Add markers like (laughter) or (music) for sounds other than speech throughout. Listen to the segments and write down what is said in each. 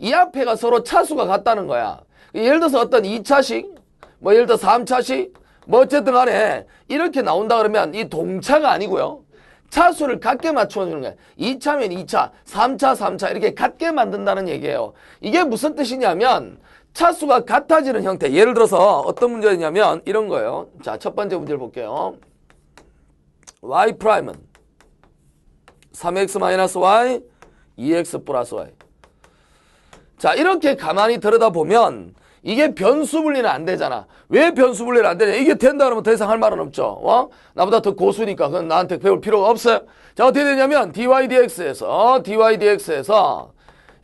이 앞에가 서로 차수가 같다는 거야. 예를 들어서 어떤 2차식, 뭐 예를 들어 3차식, 뭐 어쨌든 간에 이렇게 나온다 그러면 이 동차가 아니고요. 차수를 같게 맞춰주는 거야. 2차면 2차, 3차, 3차 이렇게 같게 만든다는 얘기예요. 이게 무슨 뜻이냐면 차수가 같아지는 형태. 예를 들어서 어떤 문제였냐면 이런 거예요. 자, 첫 번째 문제를 볼게요. y 프라임은 3x-y, 2x 플러스 y. 자 이렇게 가만히 들여다보면 이게 변수 분리는 안 되잖아. 왜 변수 분리는 안 되냐. 이게 된다 그러면 더 이상 할 말은 없죠. 어? 나보다 더 고수니까 그건 나한테 배울 필요가 없어요. 자 어떻게 되냐면 dy dx에서 어? dy dx에서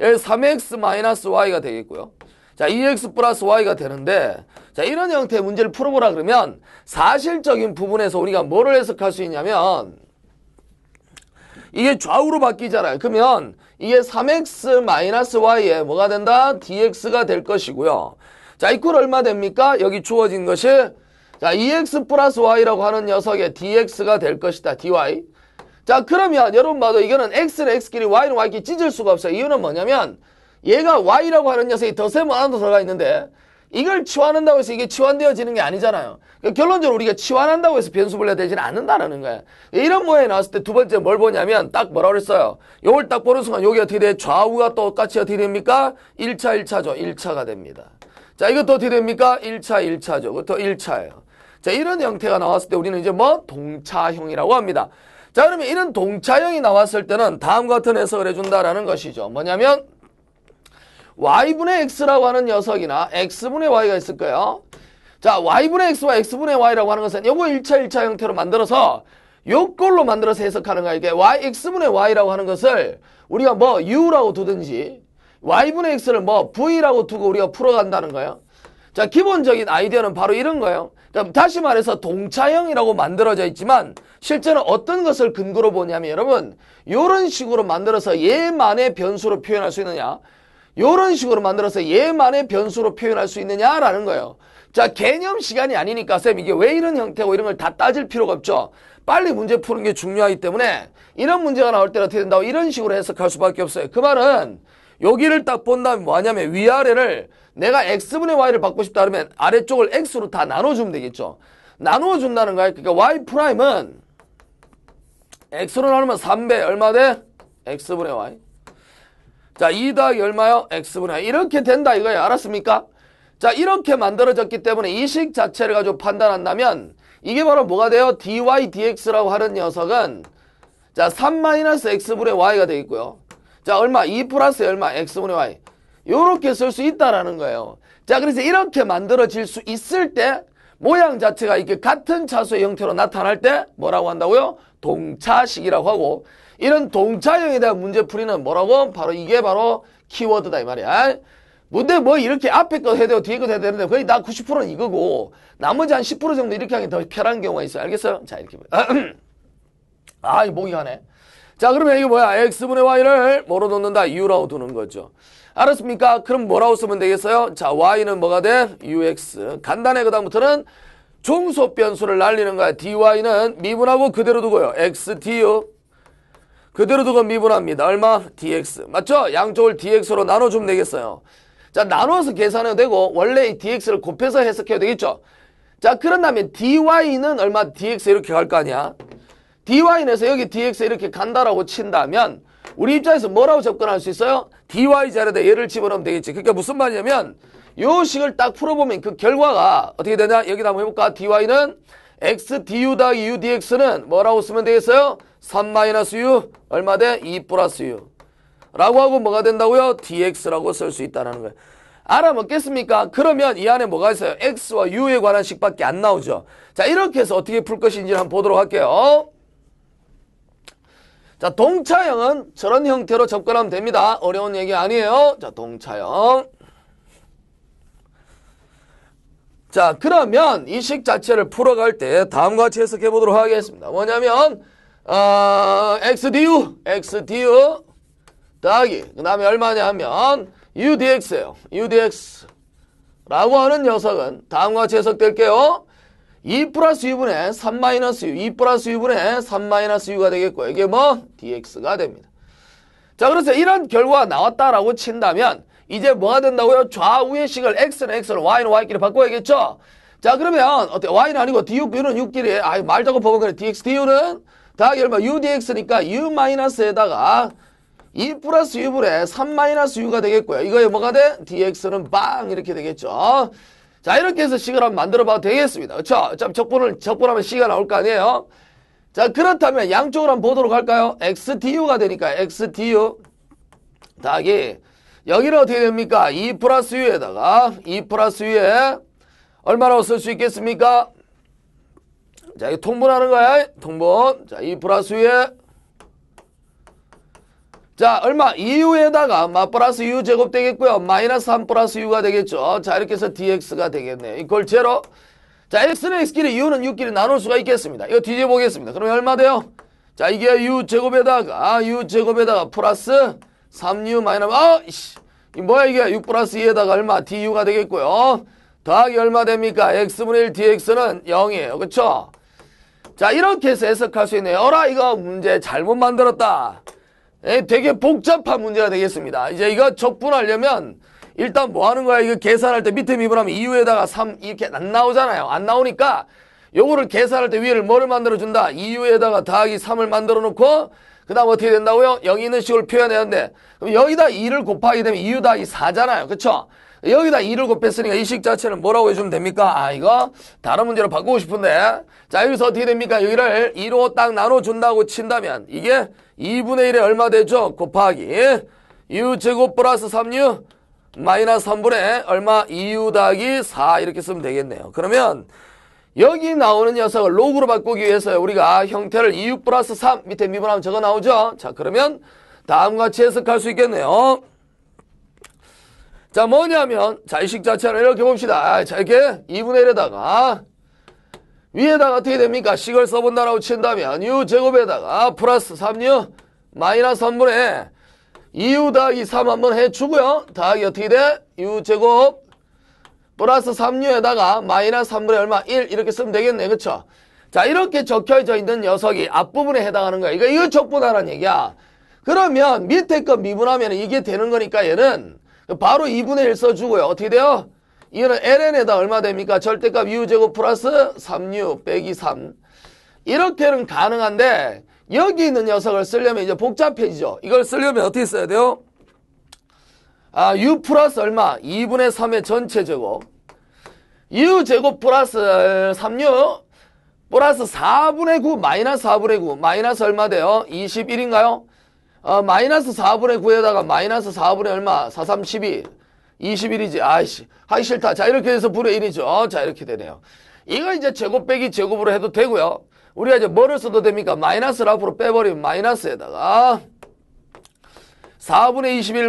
여 3x 마이너스 y가 되겠고요. 자, 2x 플러스 y가 되는데 자, 이런 형태의 문제를 풀어보라 그러면 사실적인 부분에서 우리가 뭐를 해석할 수 있냐면 이게 좌우로 바뀌잖아요. 그러면 이게 3x y에 뭐가 된다? dx가 될 것이고요. 자, 이퀄 얼마 됩니까? 여기 주어진 것이 자, ex 플러스 y라고 하는 녀석의 dx가 될 것이다. dy. 자, 그러면 여러분 봐도 이거는 x는 x끼리 y는 y끼리 찢을 수가 없어요. 이유는 뭐냐면 얘가 y라고 하는 녀석이 더셈 안으로 들어가 있는데 이걸 치환한다고 해서 이게 치환되어지는 게 아니잖아요. 그러니까 결론적으로 우리가 치환한다고 해서 변수분리가 되지는 않는다라는 거예요. 이런 모양이 나왔을 때 두 번째 뭘 보냐면 딱 뭐라 그랬어요. 이걸딱 보는 순간 여기 어떻게 돼? 좌우가 똑같이 어떻게 됩니까? 1차 1차죠. 1차가 됩니다. 자 이것도 어떻게 됩니까? 1차 1차죠. 그것도 1차예요. 자 이런 형태가 나왔을 때 우리는 이제 뭐 동차형이라고 합니다. 자 그러면 이런 동차형이 나왔을 때는 다음과 같은 해석을 해준다라는 것이죠. 뭐냐면 y분의 x라고 하는 녀석이나 x분의 y가 있을 거예요. 자, y분의 x와 x분의 y라고 하는 것은 요거 1차 1차 형태로 만들어서 요걸로 만들어서 해석하는 거야. 이게 y, x분의 y라고 하는 것을 우리가 뭐 u라고 두든지 y분의 x를 뭐 v라고 두고 우리가 풀어간다는 거예요. 자, 기본적인 아이디어는 바로 이런 거예요. 그러니까 다시 말해서 동차형이라고 만들어져 있지만 실제는 어떤 것을 근거로 보냐면 여러분 이런 식으로 만들어서 얘만의 변수로 표현할 수 있느냐 이런 식으로 만들어서 얘만의 변수로 표현할 수 있느냐라는 거예요. 자, 개념 시간이 아니니까 쌤 이게 왜 이런 형태고 이런 걸 다 따질 필요가 없죠. 빨리 문제 푸는 게 중요하기 때문에 이런 문제가 나올 때는 어떻게 된다고 이런 식으로 해석할 수밖에 없어요. 그 말은 여기를 딱 본 다음에 뭐냐면 위아래를 내가 x분의 y를 받고 싶다 그러면 아래쪽을 x로 다 나눠주면 되겠죠. 나눠준다는 거예요 그러니까 y 프라임은 x로 나누면 3배 얼마 돼? x분의 y. 자, 2 더하기 얼마요? x분의 이렇게 된다 이거예요. 알았습니까? 자, 이렇게 만들어졌기 때문에 이 식 자체를 가지고 판단한다면 이게 바로 뭐가 돼요? dy dx라고 하는 녀석은 자, 3-x분의 y가 되겠고요. 자, 얼마? 2 플러스 얼마? x분의 y. 요렇게 쓸 수 있다라는 거예요. 자, 그래서 이렇게 만들어질 수 있을 때 모양 자체가 이렇게 같은 차수의 형태로 나타날 때 뭐라고 한다고요? 동차식이라고 하고 이런 동차형에 대한 문제풀이는 뭐라고? 바로 이게 바로 키워드다 이 말이야. 근데 뭐 이렇게 앞에 거 해야 되고 뒤에 거 해야 되는데 거의 나 90%는 이거고 나머지 한 10% 정도 이렇게 하기 더 편한 경우가 있어요. 알겠어요? 자 이렇게 (clears throat) 아, 이 목이 가네. 자 그러면 이게 뭐야? x분의 y를 뭐로 놓는다? u라고 두는 거죠. 알았습니까? 그럼 뭐라고 쓰면 되겠어요? 자 y는 뭐가 돼? ux. 간단해 그 다음부터는 종속 변수를 날리는 거야. dy는 미분하고 그대로 두고요. xdu 그대로 두고 미분합니다. 얼마? dx. 맞죠? 양쪽을 dx로 나눠주면 되겠어요. 자, 나눠서 계산해도 되고 원래 이 dx를 곱해서 해석해도 되겠죠? 자, 그런 다음에 dy는 얼마? dx 이렇게 갈 거 아니야? dy에서 여기 dx 이렇게 간다라고 친다면 우리 입장에서 뭐라고 접근할 수 있어요? dy 자리에다 얘를 집어넣으면 되겠지. 그러니까 무슨 말이냐면 요 식을 딱 풀어보면 그 결과가 어떻게 되냐? 여기다 한번 해볼까? dy는 x du 다 u dx는 뭐라고 쓰면 되겠어요? 3 마이너스 u 얼마 돼? 2 플러스 u 라고 하고 뭐가 된다고요? dx라고 쓸 수 있다는 거예요. 알아먹겠습니까? 그러면 이 안에 뭐가 있어요? x와 u에 관한 식밖에 안 나오죠. 자 이렇게 해서 어떻게 풀 것인지 한번 보도록 할게요. 자 동차형은 저런 형태로 접근하면 됩니다. 어려운 얘기 아니에요. 자 동차형 자 그러면 이 식 자체를 풀어갈 때 다음과 같이 해석해 보도록 하겠습니다. 뭐냐면 어, x du, x du 더하기 그 다음에 얼마냐 하면 u d x 에요 u dx라고 하는 녀석은 다음과 같이 해석될게요. 2 e 플러스 u분의 3 마이너스 u, 2 e 플러스 u분의 3 마이너스 u가 되겠고 이게 뭐 dx가 됩니다. 자 그래서 이런 결과가 나왔다라고 친다면 이제 뭐가 된다고요? 좌우의 식을 x는 x를 y는 y끼리 바꿔야겠죠? 자 그러면 어때 y는 아니고 du, u는 6끼리 아 말자고 버벅거리 dx, du는 더하기 얼마? u dx니까 u 마에다가2 e 플러스 u분의 3 마이너스 u가 되겠고요. 이거에 뭐가 돼? dx는 빵 이렇게 되겠죠. 자 이렇게 해서 식을 한번 만들어 봐도 되겠습니다. 그렇죠? 적분을 적분하면 c가 나올 거 아니에요? 자 그렇다면 양쪽으로 한번 보도록 할까요? x du가 되니까 x du 더하기 여기는 어떻게 됩니까? 2 e 플러스 u에다가 2 e 플러스 u에 얼마라고 쓸수 있겠습니까? 자, 이거 통분하는 거야. 통분. 자, 이 플러스 위에. 자, 얼마? 2u에다가 마 플러스 u 제곱 되겠고요. 마이너스 3 플러스 u가 되겠죠. 자, 이렇게 해서 dx가 되겠네요. 이걸 제로. 자, x는 x끼리, u는 u끼리 나눌 수가 있겠습니다. 이거 뒤져 보겠습니다. 그럼 얼마 돼요? 자, 이게 u 제곱에다가, 아, u 제곱에다가 플러스 3u 마이너스, 아, 이씨. 이 뭐야 이게 6 플러스 2에다가 얼마? du가 되겠고요. 더하기 얼마 됩니까? x분의 1 dx는 0이에요. 그쵸? 자 이렇게 해서 해석할 수 있네요. 어라 이거 문제 잘못 만들었다. 에, 예, 되게 복잡한 문제가 되겠습니다. 이제 이거 적분하려면 일단 뭐 하는 거야? 이거 계산할 때 밑에 미분하면 2유에다가 3 이렇게 안 나오잖아요. 안 나오니까 요거를 계산할 때 위를 뭐를 만들어준다? 2유에다가 더하기 3을 만들어 놓고 그 다음 어떻게 된다고요? 0이 있는 식으로 표현해야 하는데 그럼 여기다 2를 곱하게 되면 2유 더하기 4잖아요. 그쵸? 여기다 2를 곱했으니까 이 식 자체는 뭐라고 해주면 됩니까? 아 이거 다른 문제로 바꾸고 싶은데 자 여기서 어떻게 됩니까? 여기를 2로 딱 나눠준다고 친다면 이게 2분의 1에 얼마 되죠? 곱하기 u제곱 플러스 3u 마이너스 3분의 얼마 2u 더하기 4 이렇게 쓰면 되겠네요. 그러면 여기 나오는 녀석을 로그로 바꾸기 위해서 우리가 형태를 2u 플러스 3 밑에 미분하면 저거 나오죠? 자 그러면 다음과 같이 해석할 수 있겠네요. 자, 뭐냐면 자의식 자체를 이렇게 봅시다. 아, 자, 이렇게 2분의 1에다가 위에다가 어떻게 됩니까? 식을 써본다라고 친다면 u 제곱에다가 플러스 3u 마이너스 3분의 2u 더하기 3 한번 해주고요. 더하기 어떻게 돼? u 제곱 플러스 3u에다가 마이너스 3분의 얼마? 1 이렇게 쓰면 되겠네. 그쵸 자, 이렇게 적혀져 있는 녀석이 앞부분에 해당하는 거야. 이거, 이거 적분하라는 얘기야. 그러면 밑에 거 미분하면 이게 되는 거니까 얘는 바로 2분의 1 써주고요. 어떻게 돼요? 이거는 ln에다 얼마 됩니까? 절대값 u 제곱 플러스 3u 빼기 3. 이렇게는 가능한데 여기 있는 녀석을 쓰려면 이제 복잡해지죠. 이걸 쓰려면 어떻게 써야 돼요? 아, u 플러스 얼마? 2분의 3의 전체 제곱. u 제곱 플러스 3u 플러스 4분의 9 마이너스 4분의 9 마이너스 얼마 돼요? 21인가요? 아, 마이너스 4분의 9에다가 마이너스 4분의 얼마? 4, 3, 12. 21이지. 아이씨. 하기 싫다. 자, 이렇게 해서 분의 1이죠. 자, 이렇게 되네요. 이거 이제 제곱 빼기 제곱으로 해도 되고요. 우리가 이제 뭐를 써도 됩니까? 마이너스를 앞으로 빼버리면 마이너스에다가 4분의 21